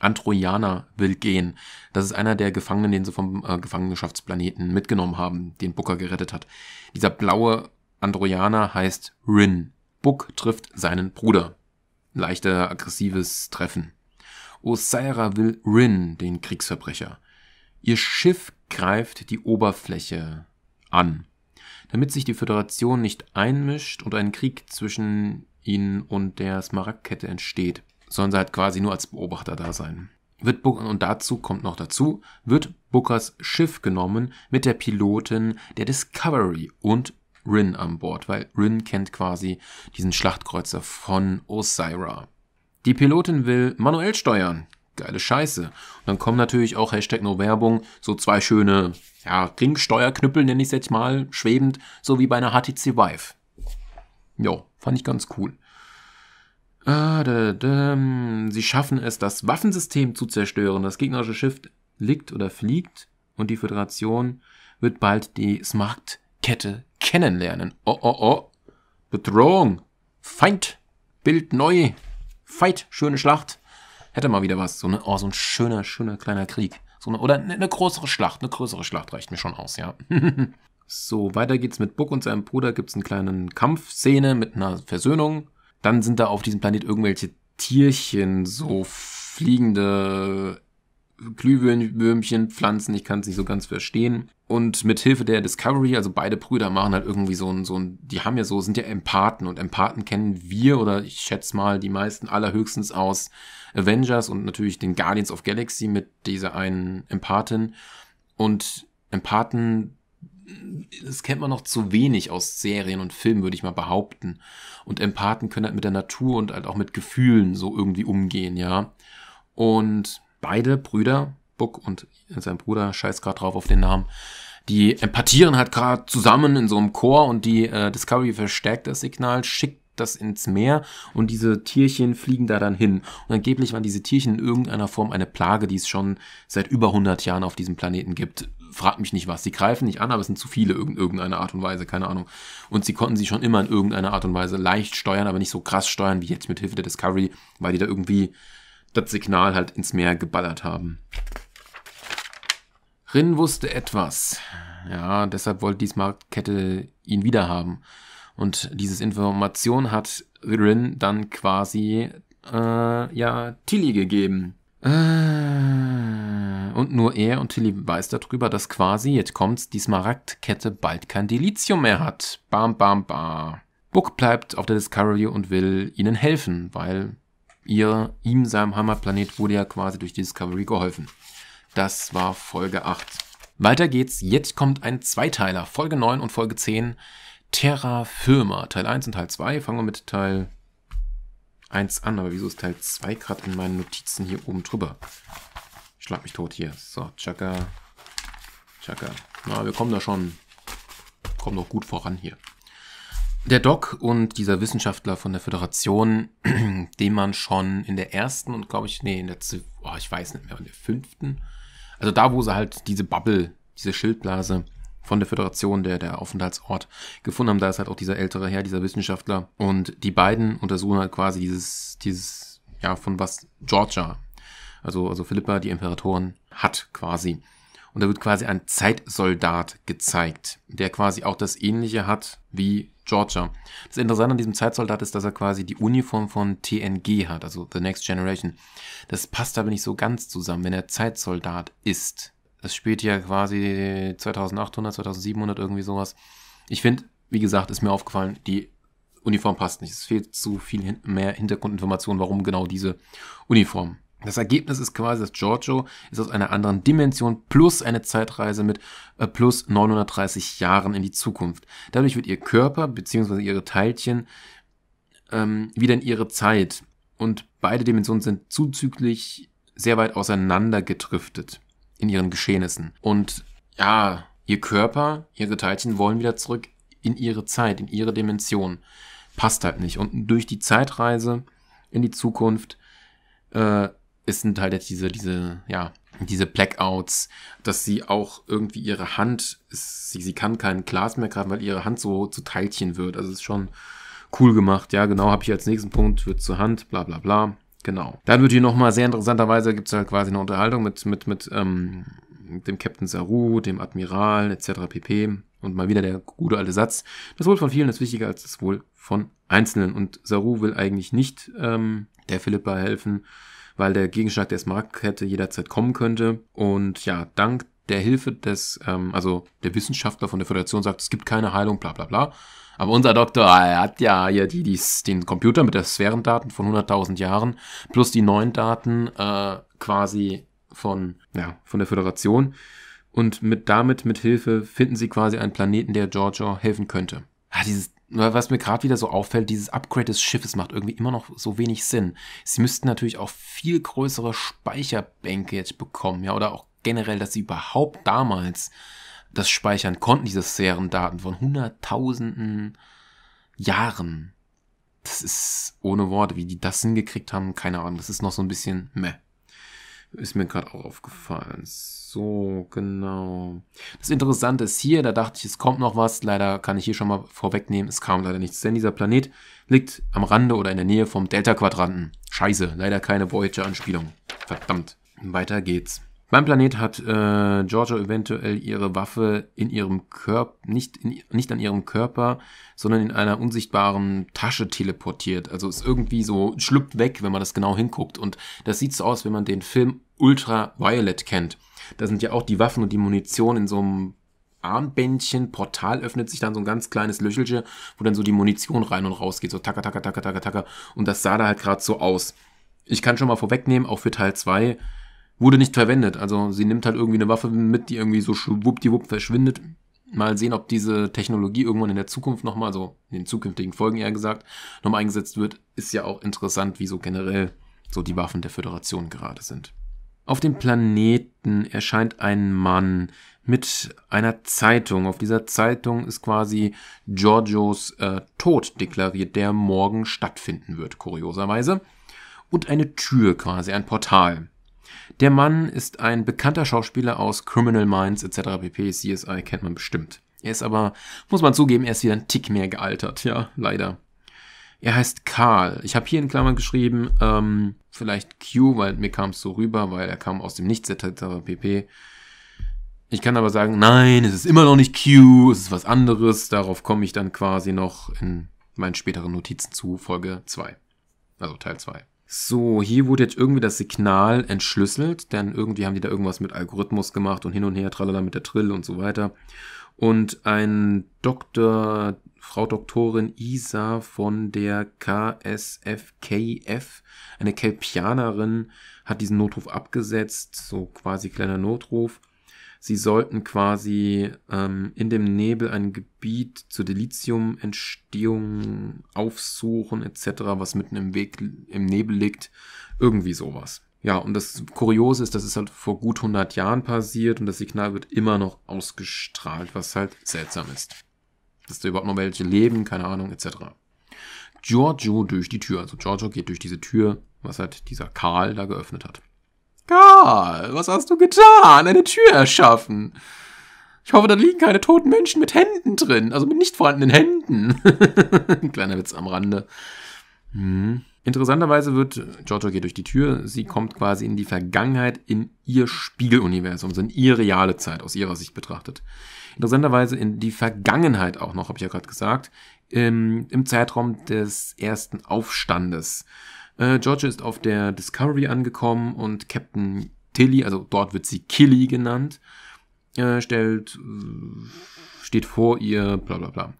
Androianer will gehen. Das ist einer der Gefangenen, den sie vom äh, Gefangenschaftsplaneten mitgenommen haben, den Booker gerettet hat. Dieser blaue Androianer heißt Rin. Book trifft seinen Bruder leichter aggressives Treffen. Osira will Rin, den Kriegsverbrecher. Ihr Schiff greift die Oberfläche an, damit sich die Föderation nicht einmischt und ein Krieg zwischen ihnen und der Smaragdkette entsteht. Sollen sie halt quasi nur als Beobachter da sein. Wird und dazu kommt noch dazu, wird Bookers Schiff genommen mit der Pilotin der Discovery und Rin an Bord, weil Rin kennt quasi diesen Schlachtkreuzer von Osira. Die Pilotin will manuell steuern. Geile Scheiße. Und dann kommen natürlich auch Hashtag No Werbung, so zwei schöne, ja, Ringsteuerknüppel nenne ich es jetzt mal, schwebend, so wie bei einer HTC Vive. Jo, fand ich ganz cool. Ah, da, da, hm, Sie schaffen es, das Waffensystem zu zerstören. Das gegnerische Schiff liegt oder fliegt und die Föderation wird bald die smart Smartkette kennenlernen. Oh, oh, oh. Bedrohung. Feind. Bild neu. Fight. Schöne Schlacht. Hätte mal wieder was. So, eine, oh, so ein schöner, schöner kleiner Krieg. So eine, oder eine, ne größere Schlacht. Eine größere Schlacht reicht mir schon aus, ja. so, weiter geht's mit Buck und seinem Bruder. Gibt's einen kleinen Kampfszene mit einer Versöhnung. Dann sind da auf diesem Planet irgendwelche Tierchen, so fliegende Glühwürmchen, Pflanzen, ich kann es nicht so ganz verstehen und mit Hilfe der Discovery, also beide Brüder machen halt irgendwie so ein, so ein, die haben ja so, sind ja Empathen und Empathen kennen wir oder ich schätze mal die meisten allerhöchstens aus Avengers und natürlich den Guardians of Galaxy mit dieser einen Empathin und Empathen, das kennt man noch zu wenig aus Serien und Filmen, würde ich mal behaupten. Und Empathen können halt mit der Natur und halt auch mit Gefühlen so irgendwie umgehen, ja. Und beide Brüder Buck und sein Bruder, scheiß gerade drauf auf den Namen, die empathieren halt gerade zusammen in so einem Chor und die äh, Discovery verstärkt das Signal, schickt das ins Meer und diese Tierchen fliegen da dann hin. Und angeblich waren diese Tierchen in irgendeiner Form eine Plage, die es schon seit über 100 Jahren auf diesem Planeten gibt. Frag mich nicht was. Sie greifen nicht an, aber es sind zu viele in irgendeiner Art und Weise, keine Ahnung. Und sie konnten sie schon immer in irgendeiner Art und Weise leicht steuern, aber nicht so krass steuern wie jetzt mit Hilfe der Discovery, weil die da irgendwie das Signal halt ins Meer geballert haben. Rin wusste etwas. Ja, deshalb wollte die Smart-Kette ihn wiederhaben. Und diese Information hat Rin dann quasi äh, ja Tilly gegeben. Äh, und nur er und Tilly weiß darüber, dass quasi, jetzt kommt's, die Smaragdkette bald kein Delizium mehr hat. Bam, bam, bam. Book bleibt auf der Discovery und will ihnen helfen, weil ihr, ihm, seinem Heimatplanet wurde ja quasi durch die Discovery geholfen. Das war Folge 8. Weiter geht's. Jetzt kommt ein Zweiteiler. Folge 9 und Folge 10. Terra Firma. Teil 1 und Teil 2. Fangen wir mit Teil 1 an. Aber wieso ist Teil 2 gerade in meinen Notizen hier oben drüber? Ich schlag mich tot hier. So, Chaka. Chaka. Na, wir kommen da schon. Kommen doch gut voran hier. Der Doc und dieser Wissenschaftler von der Föderation, den man schon in der ersten und glaube ich, nee, in der, oh, ich weiß nicht mehr, in der fünften also da, wo sie halt diese Bubble, diese Schildblase von der Föderation, der, der Aufenthaltsort gefunden haben, da ist halt auch dieser ältere Herr, dieser Wissenschaftler. Und die beiden untersuchen halt quasi dieses, dieses, ja, von was Georgia, also, also Philippa, die Imperatoren, hat quasi. Und da wird quasi ein Zeitsoldat gezeigt, der quasi auch das Ähnliche hat wie Georgia. Das Interessante an diesem Zeitsoldat ist, dass er quasi die Uniform von TNG hat, also The Next Generation. Das passt aber nicht so ganz zusammen, wenn er Zeitsoldat ist. Das spielt ja quasi 2800, 2700, irgendwie sowas. Ich finde, wie gesagt, ist mir aufgefallen, die Uniform passt nicht. Es fehlt zu viel hin mehr Hintergrundinformation, warum genau diese Uniform. Das Ergebnis ist quasi, dass Giorgio ist aus einer anderen Dimension plus eine Zeitreise mit äh, plus 930 Jahren in die Zukunft. Dadurch wird ihr Körper bzw. ihre Teilchen ähm, wieder in ihre Zeit und beide Dimensionen sind zuzüglich sehr weit auseinander gedriftet in ihren Geschehnissen. Und ja, ihr Körper, ihre Teilchen wollen wieder zurück in ihre Zeit, in ihre Dimension. Passt halt nicht. Und durch die Zeitreise in die Zukunft äh, ist sind halt jetzt diese, diese, ja, diese Blackouts, dass sie auch irgendwie ihre Hand, sie, sie kann kein Glas mehr greifen, weil ihre Hand so zu Teilchen wird. Also ist schon cool gemacht. Ja, genau, habe ich als nächsten Punkt, wird zur Hand, bla bla bla. Genau. Dann wird hier nochmal sehr interessanterweise, gibt es halt quasi eine Unterhaltung mit, mit, mit ähm, dem Captain Saru, dem Admiral, etc. pp. Und mal wieder der gute alte Satz. Das Wohl von vielen ist wichtiger als das Wohl von Einzelnen. Und Saru will eigentlich nicht ähm, der Philippa helfen, weil der Gegenschlag der Smart-Kette jederzeit kommen könnte. Und ja, dank der Hilfe des, ähm, also der Wissenschaftler von der Föderation sagt, es gibt keine Heilung, bla bla bla. Aber unser Doktor ah, er hat ja hier die, die, den Computer mit der Sphärendaten von 100.000 Jahren plus die neuen Daten äh, quasi von, ja, von der Föderation. Und mit, damit, mit Hilfe, finden sie quasi einen Planeten, der Giorgio helfen könnte. Ah, dieses was mir gerade wieder so auffällt, dieses Upgrade des Schiffes macht irgendwie immer noch so wenig Sinn. Sie müssten natürlich auch viel größere Speicherbänke jetzt bekommen, ja, oder auch generell, dass sie überhaupt damals das speichern konnten, diese Serendaten von hunderttausenden Jahren. Das ist ohne Worte, wie die das hingekriegt haben, keine Ahnung. Das ist noch so ein bisschen meh. Ist mir gerade auch aufgefallen. So, genau. Das Interessante ist hier, da dachte ich, es kommt noch was. Leider kann ich hier schon mal vorwegnehmen, es kam leider nichts. Denn dieser Planet liegt am Rande oder in der Nähe vom Delta-Quadranten. Scheiße, leider keine Voyager-Anspielung. Verdammt. Weiter geht's. Mein Planet hat äh, Georgia eventuell ihre Waffe in ihrem Körper, nicht, nicht an ihrem Körper, sondern in einer unsichtbaren Tasche teleportiert. Also ist irgendwie so, schlüpft weg, wenn man das genau hinguckt. Und das sieht so aus, wenn man den Film Ultraviolet kennt. Da sind ja auch die Waffen und die Munition in so einem Armbändchen, Portal öffnet sich dann so ein ganz kleines Löchelchen, wo dann so die Munition rein und raus geht. So tacker, tacker, tacker, tacker, tacker. Und das sah da halt gerade so aus. Ich kann schon mal vorwegnehmen, auch für Teil 2 wurde nicht verwendet. Also sie nimmt halt irgendwie eine Waffe mit, die irgendwie so schwuppdiwupp verschwindet. Mal sehen, ob diese Technologie irgendwann in der Zukunft nochmal, also in den zukünftigen Folgen eher gesagt, nochmal eingesetzt wird. Ist ja auch interessant, wie so generell so die Waffen der Föderation gerade sind. Auf dem Planeten erscheint ein Mann mit einer Zeitung. Auf dieser Zeitung ist quasi Giorgios äh, Tod deklariert, der morgen stattfinden wird, kurioserweise. Und eine Tür quasi, ein Portal. Der Mann ist ein bekannter Schauspieler aus Criminal Minds etc. pp. CSI kennt man bestimmt. Er ist aber, muss man zugeben, er ist wieder ein Tick mehr gealtert. Ja, leider. Er heißt Karl. Ich habe hier in Klammern geschrieben, ähm, vielleicht Q, weil mir kam es so rüber, weil er kam aus dem Nichts etc. pp. Ich kann aber sagen, nein, es ist immer noch nicht Q, es ist was anderes. Darauf komme ich dann quasi noch in meinen späteren Notizen zu, Folge 2. Also Teil 2. So, hier wurde jetzt irgendwie das Signal entschlüsselt, denn irgendwie haben die da irgendwas mit Algorithmus gemacht und hin und her, tralala mit der Trill und so weiter. Und ein Doktor, Frau Doktorin Isa von der KSFKF, eine Kelpianerin, hat diesen Notruf abgesetzt, so quasi kleiner Notruf sie sollten quasi ähm, in dem Nebel ein Gebiet zur Delizium-Entstehung aufsuchen, etc., was mitten im Weg, im Nebel liegt. Irgendwie sowas. Ja, und das Kuriose ist, dass es halt vor gut 100 Jahren passiert und das Signal wird immer noch ausgestrahlt, was halt seltsam ist. Dass da überhaupt noch welche leben, keine Ahnung, etc. Giorgio durch die Tür, also Giorgio geht durch diese Tür, was halt dieser Karl da geöffnet hat. Karl, was hast du getan? Eine Tür erschaffen. Ich hoffe, da liegen keine toten Menschen mit Händen drin. Also mit nicht vorhandenen Händen. kleiner Witz am Rande. Hm. Interessanterweise wird Giorgio geht durch die Tür. Sie kommt quasi in die Vergangenheit, in ihr Spiegeluniversum, also in ihre reale Zeit aus ihrer Sicht betrachtet. Interessanterweise in die Vergangenheit auch noch, habe ich ja gerade gesagt, im, im Zeitraum des ersten Aufstandes. Äh, George ist auf der Discovery angekommen und Captain Tilly, also dort wird sie Killy genannt, äh, stellt, äh, steht vor ihr, bla bla bla.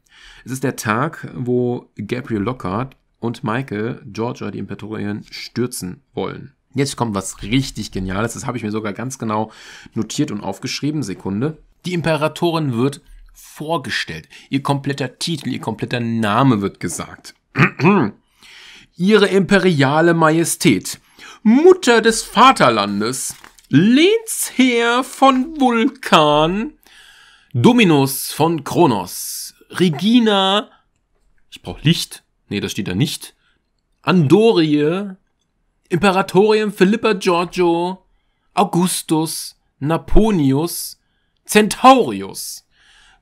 Es ist der Tag, wo Gabriel Lockhart und Michael Georgia die Imperatorien stürzen wollen. Jetzt kommt was richtig Geniales, das habe ich mir sogar ganz genau notiert und aufgeschrieben. Sekunde. Die Imperatorin wird vorgestellt. Ihr kompletter Titel, ihr kompletter Name wird gesagt. Ihre imperiale Majestät, Mutter des Vaterlandes, Lehnsherr von Vulkan, Dominus von Kronos, Regina, ich brauche Licht, nee, das steht da nicht, Andorie, Imperatorium Philippa Giorgio, Augustus, Naponius, Centaurius.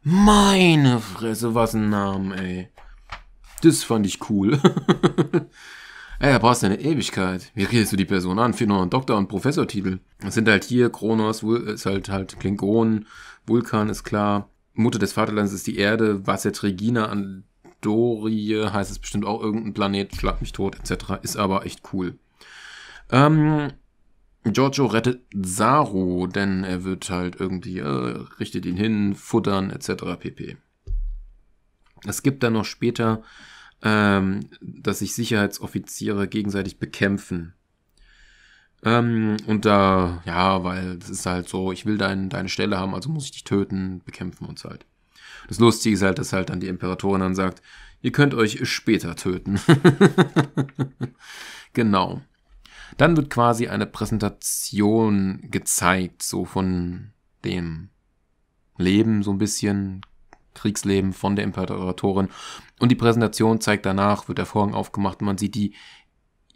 Meine Fresse, was ein Name, ey. Das fand ich cool. Ey, da brauchst du eine Ewigkeit. Wie redest du die Person an? Für noch einen Doktor- und Professortitel. Das sind halt hier, Kronos ist halt halt Klingon, Vulkan ist klar, Mutter des Vaterlandes ist die Erde, Vasset Regina an Dorie heißt es bestimmt auch irgendein Planet, schlag mich tot, etc. Ist aber echt cool. Ähm, Giorgio rettet Saru, denn er wird halt irgendwie, äh, richtet ihn hin, futtern, etc. pp. Es gibt dann noch später, ähm, dass sich Sicherheitsoffiziere gegenseitig bekämpfen. Ähm, und da, ja, weil es ist halt so, ich will dein, deine Stelle haben, also muss ich dich töten, bekämpfen uns halt. Das Lustige ist halt, dass halt dann die Imperatorin dann sagt, ihr könnt euch später töten. genau. Dann wird quasi eine Präsentation gezeigt, so von dem Leben so ein bisschen, Kriegsleben von der Imperatorin. Und die Präsentation zeigt danach, wird der Vorhang aufgemacht und man sieht die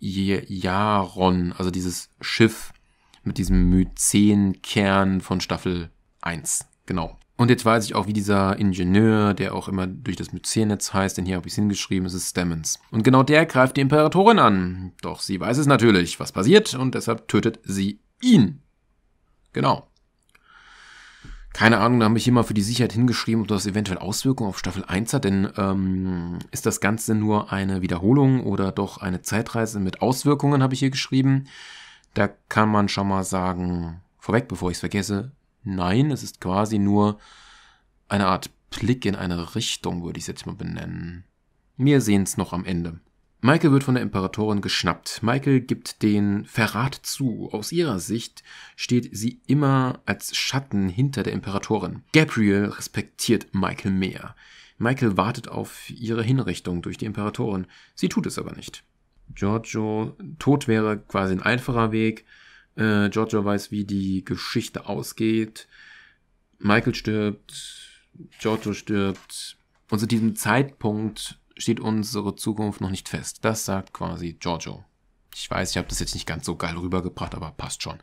Jaron, also dieses Schiff mit diesem Myzen-Kern von Staffel 1. Genau. Und jetzt weiß ich auch, wie dieser Ingenieur, der auch immer durch das Myzenetz heißt, denn hier habe ich es hingeschrieben, es ist Stemmons. Und genau der greift die Imperatorin an. Doch sie weiß es natürlich, was passiert und deshalb tötet sie ihn. Genau. Keine Ahnung, da habe ich hier mal für die Sicherheit hingeschrieben, ob das eventuell Auswirkungen auf Staffel 1 hat, denn ähm, ist das Ganze nur eine Wiederholung oder doch eine Zeitreise mit Auswirkungen, habe ich hier geschrieben. Da kann man schon mal sagen, vorweg, bevor ich es vergesse, nein, es ist quasi nur eine Art Blick in eine Richtung, würde ich es jetzt mal benennen. Wir sehen es noch am Ende. Michael wird von der Imperatorin geschnappt. Michael gibt den Verrat zu. Aus ihrer Sicht steht sie immer als Schatten hinter der Imperatorin. Gabriel respektiert Michael mehr. Michael wartet auf ihre Hinrichtung durch die Imperatorin. Sie tut es aber nicht. Giorgio Tod wäre quasi ein einfacher Weg. Äh, Giorgio weiß, wie die Geschichte ausgeht. Michael stirbt, Giorgio stirbt. Und zu diesem Zeitpunkt steht unsere Zukunft noch nicht fest. Das sagt quasi Giorgio. Ich weiß, ich habe das jetzt nicht ganz so geil rübergebracht, aber passt schon.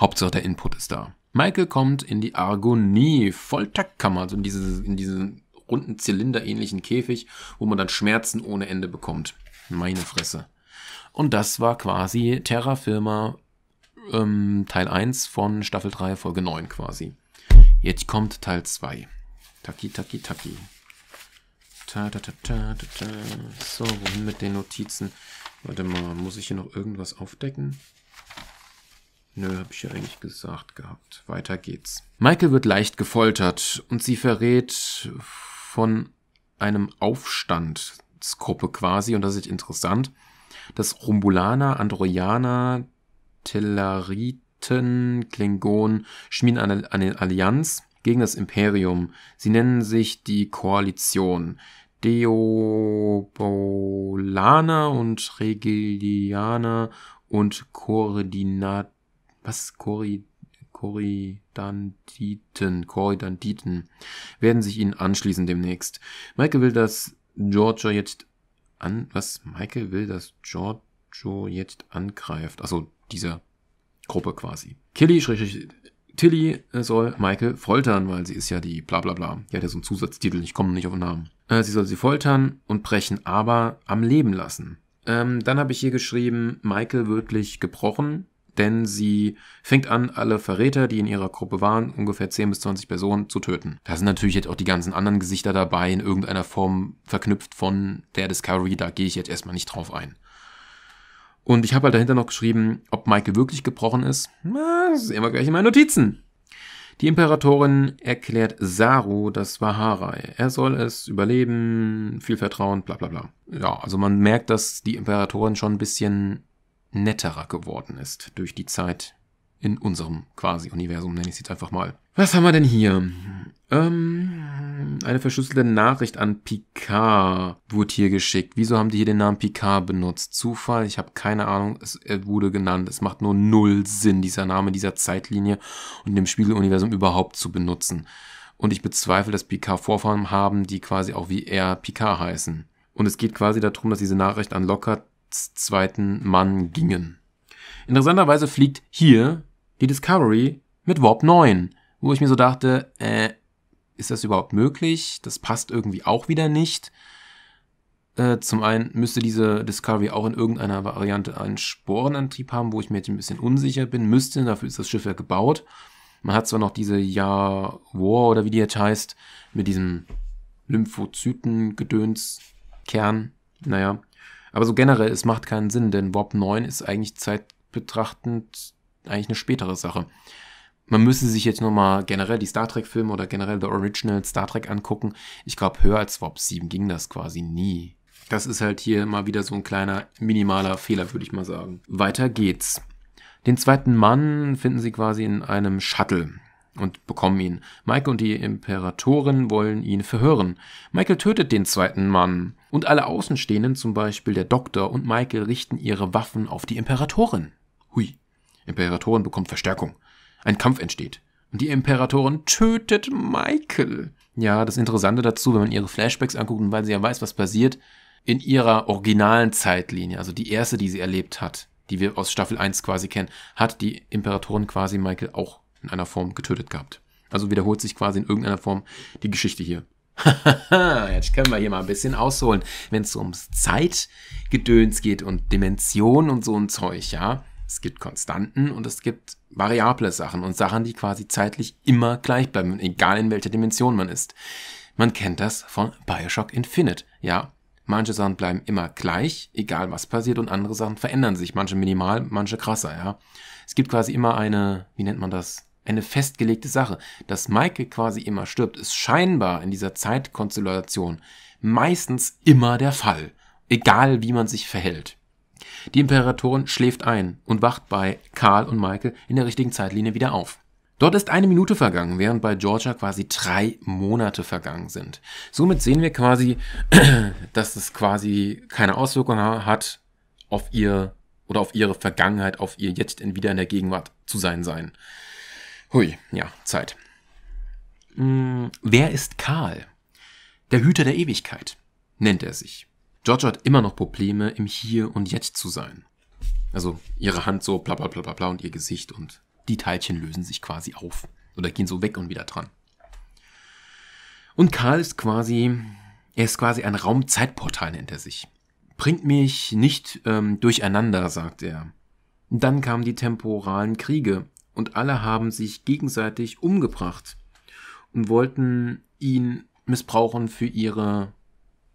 Hauptsache der Input ist da. Michael kommt in die Argonie, Volltaktkammer, also in diese, in diesen runden Zylinderähnlichen Käfig, wo man dann Schmerzen ohne Ende bekommt. Meine Fresse. Und das war quasi Terra Firma ähm, Teil 1 von Staffel 3, Folge 9 quasi. Jetzt kommt Teil 2. Taki, taki, taki. Ta, ta, ta, so, wohin mit den Notizen? Warte mal, muss ich hier noch irgendwas aufdecken? Nö, habe ich ja eigentlich gesagt gehabt. Weiter geht's. Michael wird leicht gefoltert und sie verrät von einem Aufstandsgruppe quasi, und das ist interessant, dass Rumbulaner, Androianer, Tellariten, Klingonen schmieden eine, eine Allianz gegen das Imperium. Sie nennen sich die Koalition. Deobolaner und Regilianer und Koordinat... Was? Koordinat... Korridanditen, Korridanditen werden sich ihnen anschließen demnächst. Michael will, dass Giorgio jetzt an, was? Michael will, dass Giorgio jetzt angreift. Also dieser Gruppe quasi. Killy, Tilly äh, soll Michael foltern, weil sie ist ja die bla bla bla. Die hat ja so einen Zusatztitel, ich komme nicht auf den Namen. Äh, sie soll sie foltern und brechen, aber am Leben lassen. Ähm, dann habe ich hier geschrieben, Michael wirklich gebrochen, denn sie fängt an, alle Verräter, die in ihrer Gruppe waren, ungefähr 10 bis 20 Personen, zu töten. Da sind natürlich jetzt auch die ganzen anderen Gesichter dabei, in irgendeiner Form verknüpft von der Discovery, da gehe ich jetzt erstmal nicht drauf ein. Und ich habe halt dahinter noch geschrieben, ob Michael wirklich gebrochen ist. Na, das sehen wir gleich in meinen Notizen. Die Imperatorin erklärt Saru, das war Harai. Er soll es überleben, viel Vertrauen, bla bla bla. Ja, also man merkt, dass die Imperatorin schon ein bisschen netterer geworden ist durch die Zeit, in unserem quasi Universum, nenne ich es jetzt einfach mal. Was haben wir denn hier? Ähm, eine verschlüsselte Nachricht an Picard wurde hier geschickt. Wieso haben die hier den Namen Picard benutzt? Zufall? Ich habe keine Ahnung. Es wurde genannt. Es macht nur null Sinn, dieser Name dieser Zeitlinie und dem Spiegeluniversum überhaupt zu benutzen. Und ich bezweifle, dass Picard Vorfahren haben, die quasi auch wie er Picard heißen. Und es geht quasi darum, dass diese Nachricht an Lockharts zweiten Mann gingen. Interessanterweise fliegt hier die Discovery mit Warp 9, wo ich mir so dachte, äh, ist das überhaupt möglich? Das passt irgendwie auch wieder nicht. Äh, zum einen müsste diese Discovery auch in irgendeiner Variante einen Sporenantrieb haben, wo ich mir jetzt ein bisschen unsicher bin. Müsste, dafür ist das Schiff ja gebaut. Man hat zwar noch diese Ja War oder wie die jetzt heißt, mit diesem Lymphozyten-Gedöns-Kern. Naja. Aber so generell, es macht keinen Sinn, denn Warp 9 ist eigentlich zeitbetrachtend eigentlich eine spätere Sache. Man müsste sich jetzt nur mal generell die Star Trek-Filme oder generell The Original Star Trek angucken. Ich glaube, höher als Swap 7 ging das quasi nie. Das ist halt hier mal wieder so ein kleiner minimaler Fehler, würde ich mal sagen. Weiter geht's. Den zweiten Mann finden sie quasi in einem Shuttle und bekommen ihn. Michael und die Imperatorin wollen ihn verhören. Michael tötet den zweiten Mann und alle Außenstehenden, zum Beispiel der Doktor und Michael, richten ihre Waffen auf die Imperatorin. Imperatoren bekommt Verstärkung. Ein Kampf entsteht. Und die Imperatorin tötet Michael. Ja, das Interessante dazu, wenn man ihre Flashbacks anguckt und weil sie ja weiß, was passiert, in ihrer originalen Zeitlinie, also die erste, die sie erlebt hat, die wir aus Staffel 1 quasi kennen, hat die Imperatorin quasi Michael auch in einer Form getötet gehabt. Also wiederholt sich quasi in irgendeiner Form die Geschichte hier. Jetzt können wir hier mal ein bisschen ausholen, wenn es so ums Zeitgedöns geht und Dimension und so ein Zeug, ja es gibt Konstanten und es gibt variable Sachen und Sachen, die quasi zeitlich immer gleich bleiben, egal in welcher Dimension man ist. Man kennt das von Bioshock Infinite. Ja, manche Sachen bleiben immer gleich, egal was passiert, und andere Sachen verändern sich, manche minimal, manche krasser, ja. Es gibt quasi immer eine, wie nennt man das? Eine festgelegte Sache. Dass Michael quasi immer stirbt, ist scheinbar in dieser Zeitkonstellation meistens immer der Fall. Egal wie man sich verhält. Die Imperatorin schläft ein und wacht bei Karl und Michael in der richtigen Zeitlinie wieder auf. Dort ist eine Minute vergangen, während bei Georgia quasi drei Monate vergangen sind. Somit sehen wir quasi, dass es quasi keine Auswirkung hat auf ihr oder auf ihre Vergangenheit, auf ihr jetzt in, wieder in der Gegenwart zu sein sein. Hui, ja, Zeit. Hm, wer ist Karl? Der Hüter der Ewigkeit nennt er sich. George hat immer noch Probleme, im Hier und Jetzt zu sein. Also ihre Hand so bla bla bla bla bla und ihr Gesicht und die Teilchen lösen sich quasi auf oder gehen so weg und wieder dran. Und Karl ist quasi, er ist quasi ein Raumzeitportal zeitportal hinter sich. Bringt mich nicht ähm, durcheinander, sagt er. dann kamen die temporalen Kriege und alle haben sich gegenseitig umgebracht und wollten ihn missbrauchen für ihre,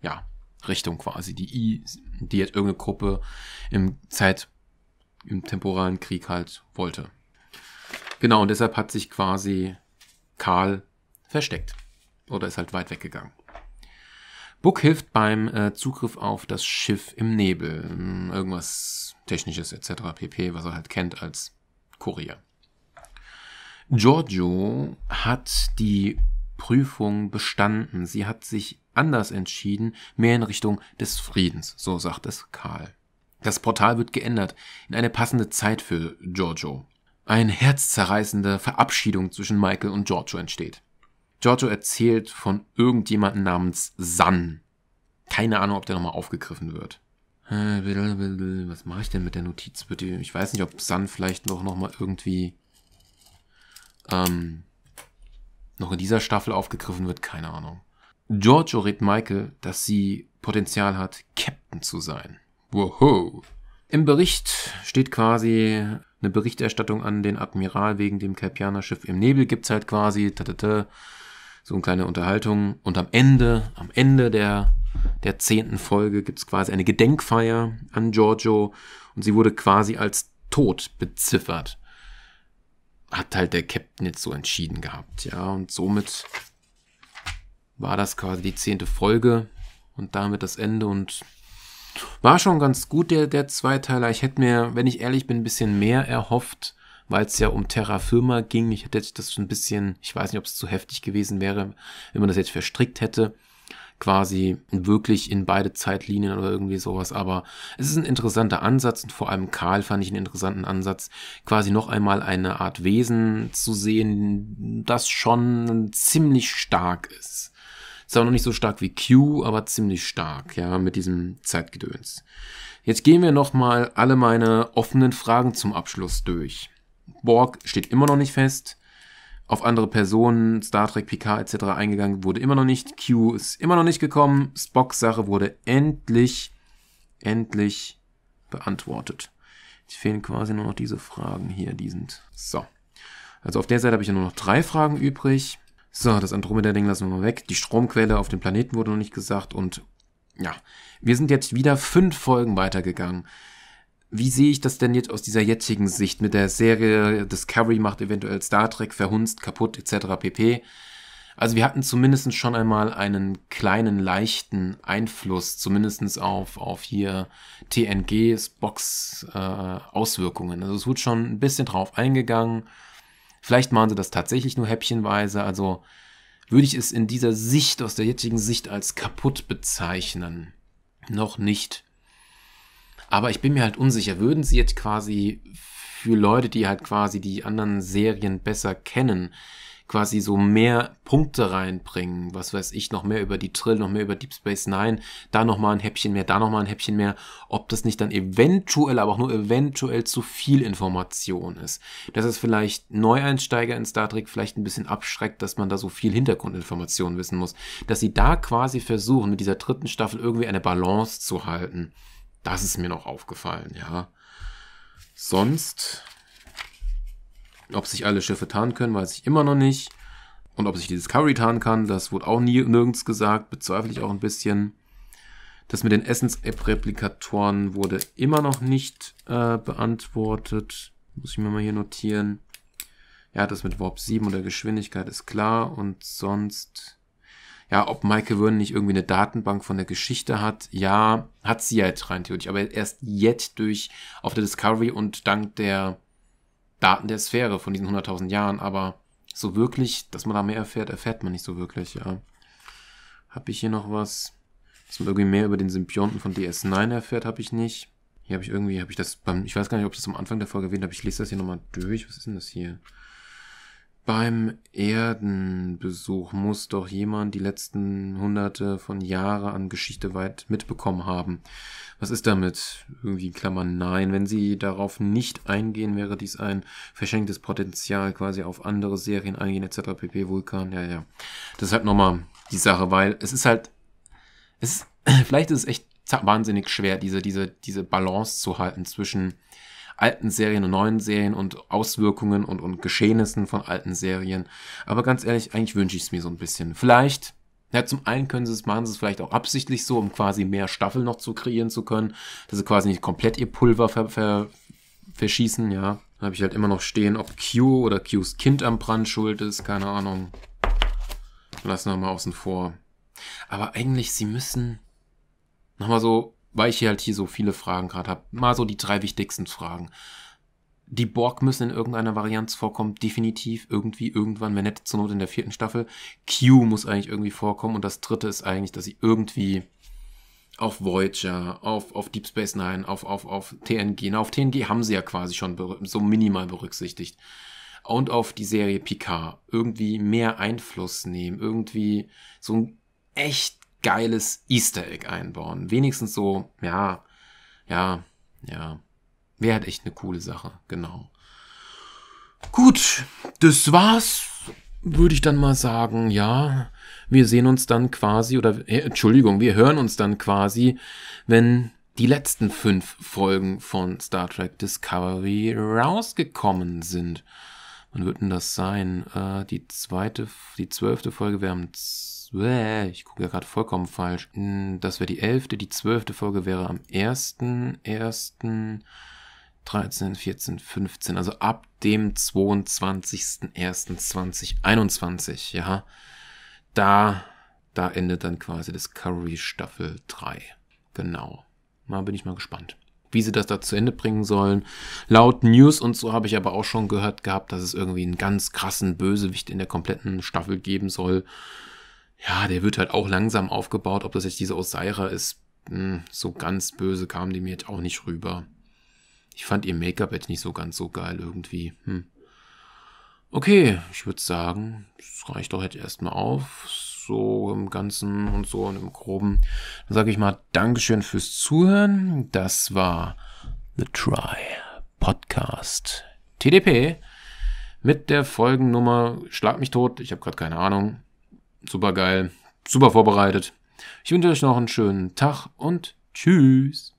ja, Richtung quasi. Die I, die jetzt irgendeine Gruppe im Zeit, im temporalen Krieg halt wollte. Genau, und deshalb hat sich quasi Karl versteckt. Oder ist halt weit weggegangen. Book hilft beim äh, Zugriff auf das Schiff im Nebel. Hm, irgendwas Technisches etc. pp, was er halt kennt als Kurier. Giorgio hat die Prüfung bestanden. Sie hat sich anders entschieden, mehr in Richtung des Friedens, so sagt es Karl. Das Portal wird geändert in eine passende Zeit für Giorgio. Eine herzzerreißende Verabschiedung zwischen Michael und Giorgio entsteht. Giorgio erzählt von irgendjemandem namens San. Keine Ahnung, ob der nochmal aufgegriffen wird. Äh, was mache ich denn mit der Notiz? Ich weiß nicht, ob San vielleicht noch, noch mal irgendwie ähm, noch in dieser Staffel aufgegriffen wird. Keine Ahnung. Giorgio rät Michael, dass sie Potenzial hat, Captain zu sein. Woho! Im Bericht steht quasi eine Berichterstattung an den Admiral wegen dem Kelpianer-Schiff im Nebel. Gibt es halt quasi tatata, so eine kleine Unterhaltung. Und am Ende, am Ende der, der zehnten Folge gibt es quasi eine Gedenkfeier an Giorgio. Und sie wurde quasi als tot beziffert. Hat halt der Captain jetzt so entschieden gehabt, ja. Und somit war das quasi die zehnte Folge und damit das Ende und war schon ganz gut, der, der Zweiteiler. Ich hätte mir, wenn ich ehrlich bin, ein bisschen mehr erhofft, weil es ja um Terra Firma ging. Ich hätte das schon ein bisschen, ich weiß nicht, ob es zu heftig gewesen wäre, wenn man das jetzt verstrickt hätte. Quasi wirklich in beide Zeitlinien oder irgendwie sowas. Aber es ist ein interessanter Ansatz und vor allem Karl fand ich einen interessanten Ansatz, quasi noch einmal eine Art Wesen zu sehen, das schon ziemlich stark ist ist auch noch nicht so stark wie Q, aber ziemlich stark, ja, mit diesem Zeitgedöns. Jetzt gehen wir nochmal alle meine offenen Fragen zum Abschluss durch. Borg steht immer noch nicht fest. Auf andere Personen, Star Trek, PK etc. eingegangen wurde immer noch nicht. Q ist immer noch nicht gekommen. Spocks Sache wurde endlich, endlich beantwortet. Es fehlen quasi nur noch diese Fragen hier, die sind. So. Also auf der Seite habe ich ja nur noch drei Fragen übrig. So, das Andromeda-Ding lassen wir mal weg. Die Stromquelle auf dem Planeten wurde noch nicht gesagt und ja, wir sind jetzt wieder fünf Folgen weitergegangen. Wie sehe ich das denn jetzt aus dieser jetzigen Sicht mit der Serie Discovery macht eventuell Star Trek verhunzt, kaputt etc. pp. Also wir hatten zumindest schon einmal einen kleinen, leichten Einfluss, zumindest auf, auf hier TNGs Box äh, Auswirkungen. Also es wurde schon ein bisschen drauf eingegangen Vielleicht machen sie das tatsächlich nur häppchenweise. Also würde ich es in dieser Sicht, aus der jetzigen Sicht als kaputt bezeichnen. Noch nicht. Aber ich bin mir halt unsicher, würden sie jetzt quasi für Leute, die halt quasi die anderen Serien besser kennen, quasi so mehr Punkte reinbringen, was weiß ich, noch mehr über die Trill, noch mehr über Deep Space Nine, da nochmal ein Häppchen mehr, da nochmal ein Häppchen mehr, ob das nicht dann eventuell, aber auch nur eventuell zu viel Information ist. Dass es vielleicht Neueinsteiger in Star Trek vielleicht ein bisschen abschreckt, dass man da so viel Hintergrundinformation wissen muss. Dass sie da quasi versuchen, mit dieser dritten Staffel irgendwie eine Balance zu halten. Das ist mir noch aufgefallen, ja. Sonst ob sich alle Schiffe tarnen können, weiß ich immer noch nicht. Und ob sich die Discovery tarnen kann, das wurde auch nie nirgends gesagt, bezweifle ich auch ein bisschen. Das mit den essence app replikatoren wurde immer noch nicht äh, beantwortet. Muss ich mir mal hier notieren. Ja, das mit Warp 7 oder Geschwindigkeit ist klar. Und sonst, ja, ob Michael Vernon nicht irgendwie eine Datenbank von der Geschichte hat. Ja, hat sie ja jetzt rein theoretisch. Aber erst jetzt durch auf der Discovery und dank der Daten der Sphäre von diesen 100.000 Jahren, aber so wirklich, dass man da mehr erfährt, erfährt man nicht so wirklich, ja. Habe ich hier noch was? Dass man irgendwie mehr über den Symbionten von DS9 erfährt, habe ich nicht. Hier habe ich irgendwie, habe ich das beim, ich weiß gar nicht, ob ich das am Anfang der Folge erwähnt habe, ich lese das hier nochmal durch. Was ist denn das hier? Beim Erdenbesuch muss doch jemand die letzten hunderte von Jahren an Geschichte weit mitbekommen haben. Was ist damit? Irgendwie in Klammern nein. Wenn Sie darauf nicht eingehen, wäre dies ein verschenktes Potenzial, quasi auf andere Serien eingehen, etc. pp. Vulkan, ja, ja. Das ist halt nochmal die Sache, weil es ist halt, es ist, vielleicht ist es echt wahnsinnig schwer, diese, diese, diese Balance zu halten zwischen alten Serien und neuen Serien und Auswirkungen und, und Geschehnissen von alten Serien. Aber ganz ehrlich, eigentlich wünsche ich es mir so ein bisschen. Vielleicht ja, zum einen können sie es, machen sie es vielleicht auch absichtlich so, um quasi mehr Staffeln noch zu kreieren zu können, dass sie quasi nicht komplett ihr Pulver ver, ver, verschießen, ja. Da habe ich halt immer noch stehen, ob Q oder Qs Kind am Brand schuld ist, keine Ahnung. Lassen wir mal außen vor. Aber eigentlich, sie müssen nochmal so weil ich hier halt hier so viele Fragen gerade habe, mal so die drei wichtigsten Fragen. Die Borg müssen in irgendeiner Varianz vorkommen, definitiv, irgendwie, irgendwann, wenn nicht zur Not in der vierten Staffel. Q muss eigentlich irgendwie vorkommen und das dritte ist eigentlich, dass sie irgendwie auf Voyager, auf, auf Deep Space Nine, auf, auf, auf TNG, na, auf TNG haben sie ja quasi schon so minimal berücksichtigt. Und auf die Serie Picard irgendwie mehr Einfluss nehmen, irgendwie so ein echt geiles Easter Egg einbauen. Wenigstens so, ja, ja, ja. Wäre halt echt eine coole Sache, genau. Gut, das war's, würde ich dann mal sagen, ja. Wir sehen uns dann quasi, oder äh, Entschuldigung, wir hören uns dann quasi, wenn die letzten fünf Folgen von Star Trek Discovery rausgekommen sind. Wann wird denn das sein? Äh, die zweite, die zwölfte Folge, wir haben Bäh, ich gucke ja gerade vollkommen falsch. Hm, das wäre die 11. die 12. Folge wäre am ersten, ersten, 13, 14, 15, also ab dem 22.01.2021, ja. Da, da endet dann quasi Discovery Staffel 3. Genau. Mal bin ich mal gespannt wie sie das da zu Ende bringen sollen. Laut News und so habe ich aber auch schon gehört gehabt, dass es irgendwie einen ganz krassen Bösewicht in der kompletten Staffel geben soll ja, der wird halt auch langsam aufgebaut. Ob das jetzt diese Osaira ist, mh, hm, so ganz böse kam die mir jetzt auch nicht rüber. Ich fand ihr Make-up jetzt nicht so ganz so geil irgendwie. Hm. Okay, ich würde sagen, das reicht doch jetzt erstmal auf. So im Ganzen und so und im Groben. Dann sage ich mal Dankeschön fürs Zuhören. Das war The Try Podcast TDP mit der Folgennummer Schlag mich tot. Ich habe gerade keine Ahnung super geil, super vorbereitet. Ich wünsche euch noch einen schönen Tag und tschüss.